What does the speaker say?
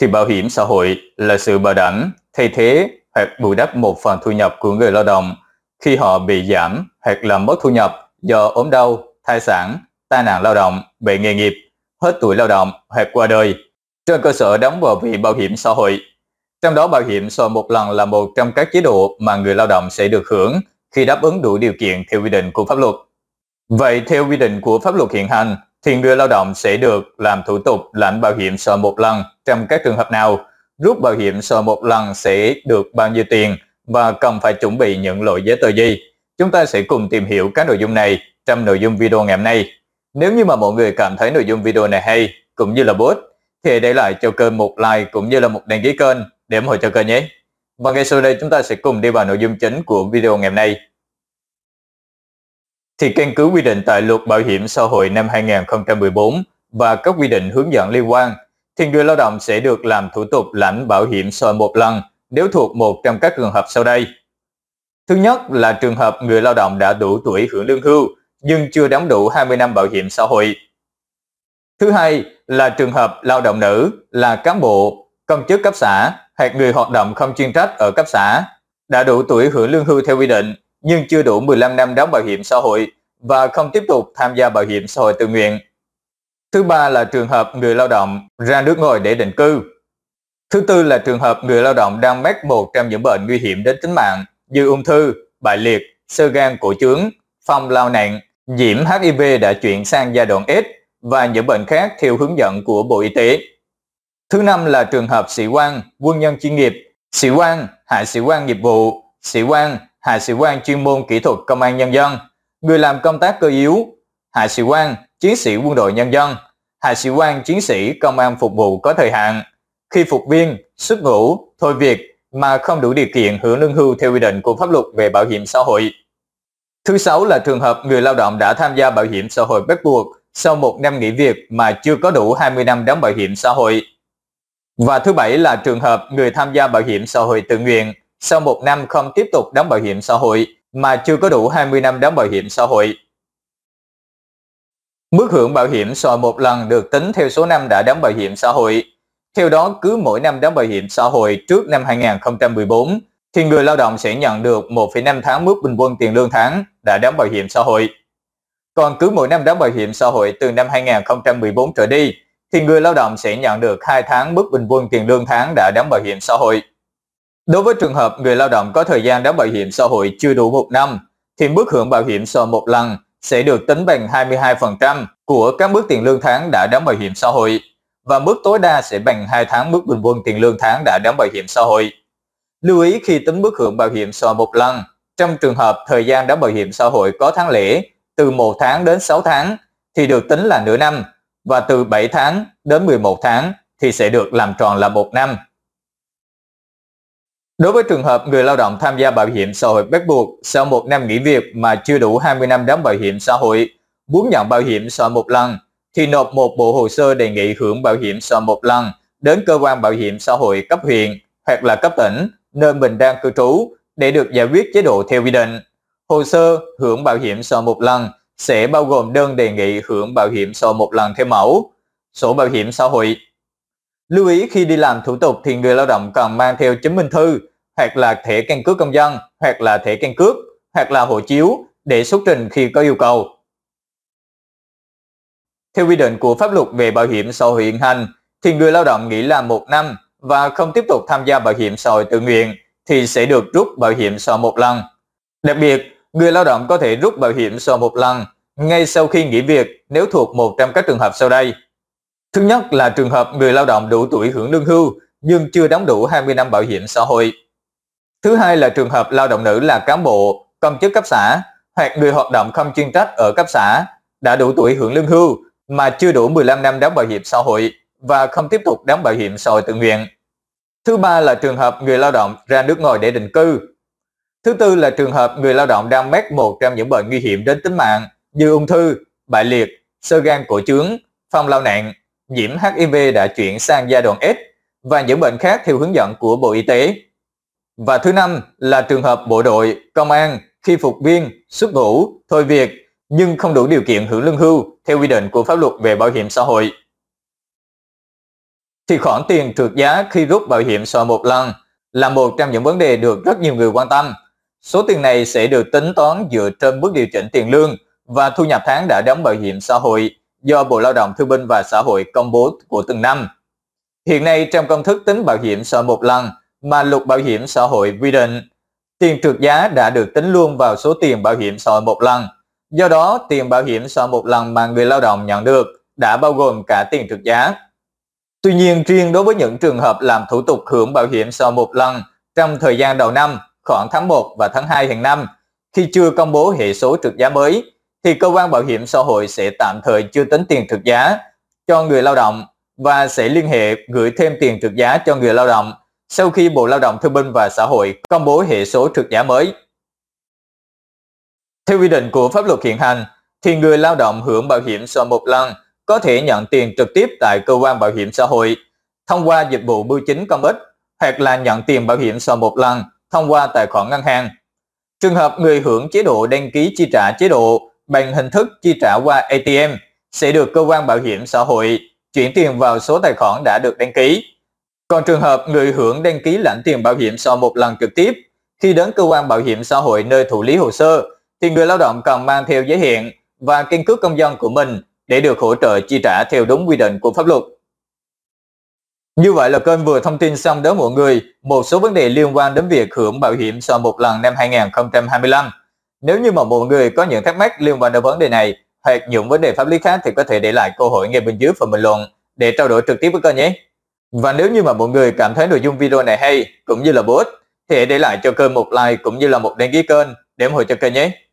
thì bảo hiểm xã hội là sự bảo đảm thay thế hoặc bù đắp một phần thu nhập của người lao động khi họ bị giảm hoặc làm mất thu nhập do ốm đau, thai sản, tai nạn lao động, bệnh nghề nghiệp, hết tuổi lao động hoặc qua đời trên cơ sở đóng vào vị bảo hiểm xã hội. Trong đó bảo hiểm xã hội một lần là một trong các chế độ mà người lao động sẽ được hưởng khi đáp ứng đủ điều kiện theo quy định của pháp luật. Vậy theo quy định của pháp luật hiện hành, thì người lao động sẽ được làm thủ tục lãnh bảo hiểm sợ một lần trong các trường hợp nào, rút bảo hiểm sợ một lần sẽ được bao nhiêu tiền và cần phải chuẩn bị những loại giấy tờ gì. Chúng ta sẽ cùng tìm hiểu các nội dung này trong nội dung video ngày hôm nay. Nếu như mà mọi người cảm thấy nội dung video này hay cũng như là bốt thì để lại cho kênh một like cũng như là một đăng ký kênh để ủng hộ cho kênh nhé. Và ngay sau đây chúng ta sẽ cùng đi vào nội dung chính của video ngày hôm nay thì căn cứ quy định tại luật bảo hiểm xã hội năm 2014 và các quy định hướng dẫn liên quan, thì người lao động sẽ được làm thủ tục lãnh bảo hiểm xã hội một lần nếu thuộc một trong các trường hợp sau đây. Thứ nhất là trường hợp người lao động đã đủ tuổi hưởng lương hưu nhưng chưa đóng đủ 20 năm bảo hiểm xã hội. Thứ hai là trường hợp lao động nữ là cán bộ, công chức cấp xã hoặc người hoạt động không chuyên trách ở cấp xã đã đủ tuổi hưởng lương hưu theo quy định nhưng chưa đủ 15 năm đóng bảo hiểm xã hội và không tiếp tục tham gia bảo hiểm xã hội tự nguyện. Thứ ba là trường hợp người lao động ra nước ngoài để định cư. Thứ tư là trường hợp người lao động đang mắc một trong những bệnh nguy hiểm đến tính mạng như ung thư, bại liệt, sơ gan cổ trướng, phong lao nặng, nhiễm HIV đã chuyển sang giai đoạn S và những bệnh khác theo hướng dẫn của Bộ Y tế. Thứ năm là trường hợp sĩ quan, quân nhân chuyên nghiệp, sĩ quan, hạ sĩ quan nghiệp vụ, sĩ quan, hạ sĩ quan chuyên môn kỹ thuật công an nhân dân, người làm công tác cơ yếu, hạ sĩ quan, chiến sĩ quân đội nhân dân, hạ sĩ quan, chiến sĩ công an phục vụ có thời hạn. Khi phục viên, xuất ngũ, thôi việc mà không đủ điều kiện hưởng lương hưu theo quy định của pháp luật về bảo hiểm xã hội. Thứ sáu là trường hợp người lao động đã tham gia bảo hiểm xã hội bắt buộc sau một năm nghỉ việc mà chưa có đủ 20 năm đóng bảo hiểm xã hội. Và thứ bảy là trường hợp người tham gia bảo hiểm xã hội tự nguyện sau một năm không tiếp tục đóng bảo hiểm xã hội mà chưa có đủ 20 năm đóng bảo hiểm xã hội. Mức hưởng bảo hiểm xã hội một lần được tính theo số năm đã đóng bảo hiểm xã hội. Theo đó, cứ mỗi năm đóng bảo hiểm xã hội trước năm 2014, thì người lao động sẽ nhận được 1,5 tháng mức bình quân tiền lương tháng đã đóng bảo hiểm xã hội. Còn cứ mỗi năm đóng bảo hiểm xã hội từ năm 2014 trở đi, thì người lao động sẽ nhận được 2 tháng mức bình quân tiền lương tháng đã đóng bảo hiểm xã hội. Đối với trường hợp người lao động có thời gian đóng bảo hiểm xã hội chưa đủ một năm, thì mức hưởng bảo hiểm xã hội một lần sẽ được tính bằng 22% của các mức tiền lương tháng đã đóng bảo hiểm xã hội và mức tối đa sẽ bằng 2 tháng mức bình quân tiền lương tháng đã đóng bảo hiểm xã hội. Lưu ý khi tính mức hưởng bảo hiểm xã hội một lần, trong trường hợp thời gian đóng bảo hiểm xã hội có tháng lễ từ 1 tháng đến 6 tháng thì được tính là nửa năm và từ 7 tháng đến 11 tháng thì sẽ được làm tròn là một năm. Đối với trường hợp người lao động tham gia bảo hiểm xã hội bắt buộc sau một năm nghỉ việc mà chưa đủ 20 năm đóng bảo hiểm xã hội, muốn nhận bảo hiểm xã hội một lần, thì nộp một bộ hồ sơ đề nghị hưởng bảo hiểm xã hội một lần đến cơ quan bảo hiểm xã hội cấp huyện hoặc là cấp tỉnh nơi mình đang cư trú để được giải quyết chế độ theo quy định. Hồ sơ hưởng bảo hiểm xã hội một lần sẽ bao gồm đơn đề nghị hưởng bảo hiểm xã hội một lần theo mẫu, sổ bảo hiểm xã hội. Lưu ý khi đi làm thủ tục thì người lao động cần mang theo chứng minh thư hoặc là thẻ căn cước công dân hoặc là thẻ căn cước hoặc là hộ chiếu để xuất trình khi có yêu cầu. Theo quy định của pháp luật về bảo hiểm xã hội hiện hành, thì người lao động nghỉ làm một năm và không tiếp tục tham gia bảo hiểm xã hội tự nguyện thì sẽ được rút bảo hiểm xã hội một lần. Đặc biệt, người lao động có thể rút bảo hiểm xã hội một lần ngay sau khi nghỉ việc nếu thuộc một trong các trường hợp sau đây. Thứ nhất là trường hợp người lao động đủ tuổi hưởng lương hưu nhưng chưa đóng đủ 20 năm bảo hiểm xã hội. Thứ hai là trường hợp lao động nữ là cán bộ, công chức cấp xã hoặc người hoạt động không chuyên trách ở cấp xã đã đủ tuổi hưởng lương hưu mà chưa đủ 15 năm đóng bảo hiểm xã hội và không tiếp tục đóng bảo hiểm xã hội tự nguyện. Thứ ba là trường hợp người lao động ra nước ngoài để định cư. Thứ tư là trường hợp người lao động đang mắc một trong những bệnh nguy hiểm đến tính mạng như ung thư, bại liệt, sơ gan cổ trướng, phong lao nạn, nhiễm HIV đã chuyển sang giai đoạn S và những bệnh khác theo hướng dẫn của Bộ Y tế. Và thứ năm là trường hợp bộ đội, công an khi phục viên, xuất ngũ, thôi việc nhưng không đủ điều kiện hưởng lương hưu theo quy định của pháp luật về bảo hiểm xã hội. Thì khoản tiền trượt giá khi rút bảo hiểm xã hội một lần là một trong những vấn đề được rất nhiều người quan tâm. Số tiền này sẽ được tính toán dựa trên mức điều chỉnh tiền lương và thu nhập tháng đã đóng bảo hiểm xã hội do Bộ Lao động Thương binh và Xã hội công bố của từng năm. Hiện nay trong công thức tính bảo hiểm xã hội một lần mà luật bảo hiểm xã hội quy định. Tiền trượt giá đã được tính luôn vào số tiền bảo hiểm xã hội một lần. Do đó, tiền bảo hiểm xã hội một lần mà người lao động nhận được đã bao gồm cả tiền trượt giá. Tuy nhiên, riêng đối với những trường hợp làm thủ tục hưởng bảo hiểm xã hội một lần trong thời gian đầu năm, khoảng tháng 1 và tháng 2 hàng năm, khi chưa công bố hệ số trượt giá mới, thì cơ quan bảo hiểm xã hội sẽ tạm thời chưa tính tiền trượt giá cho người lao động và sẽ liên hệ gửi thêm tiền trượt giá cho người lao động sau khi Bộ Lao động Thương binh và Xã hội công bố hệ số trượt giá mới. Theo quy định của pháp luật hiện hành, thì người lao động hưởng bảo hiểm sau một lần có thể nhận tiền trực tiếp tại cơ quan bảo hiểm xã hội thông qua dịch vụ bưu chính công ích hoặc là nhận tiền bảo hiểm sau một lần thông qua tài khoản ngân hàng. Trường hợp người hưởng chế độ đăng ký chi trả chế độ bằng hình thức chi trả qua ATM sẽ được cơ quan bảo hiểm xã hội chuyển tiền vào số tài khoản đã được đăng ký còn trường hợp người hưởng đăng ký lãnh tiền bảo hiểm sau một lần trực tiếp, khi đến cơ quan bảo hiểm xã hội nơi thụ lý hồ sơ, thì người lao động cần mang theo giấy hẹn và căn cước công dân của mình để được hỗ trợ chi trả theo đúng quy định của pháp luật. Như vậy là kênh vừa thông tin xong đến mọi người một số vấn đề liên quan đến việc hưởng bảo hiểm sau một lần năm 2025. Nếu như mà mọi người có những thắc mắc liên quan đến vấn đề này hoặc những vấn đề pháp lý khác thì có thể để lại câu hỏi ngay bên dưới phần bình luận để trao đổi trực tiếp với kênh nhé. Và nếu như mà mọi người cảm thấy nội dung video này hay cũng như là bổ ích thì hãy để lại cho kênh một like cũng như là một đăng ký kênh để ủng hộ cho kênh nhé.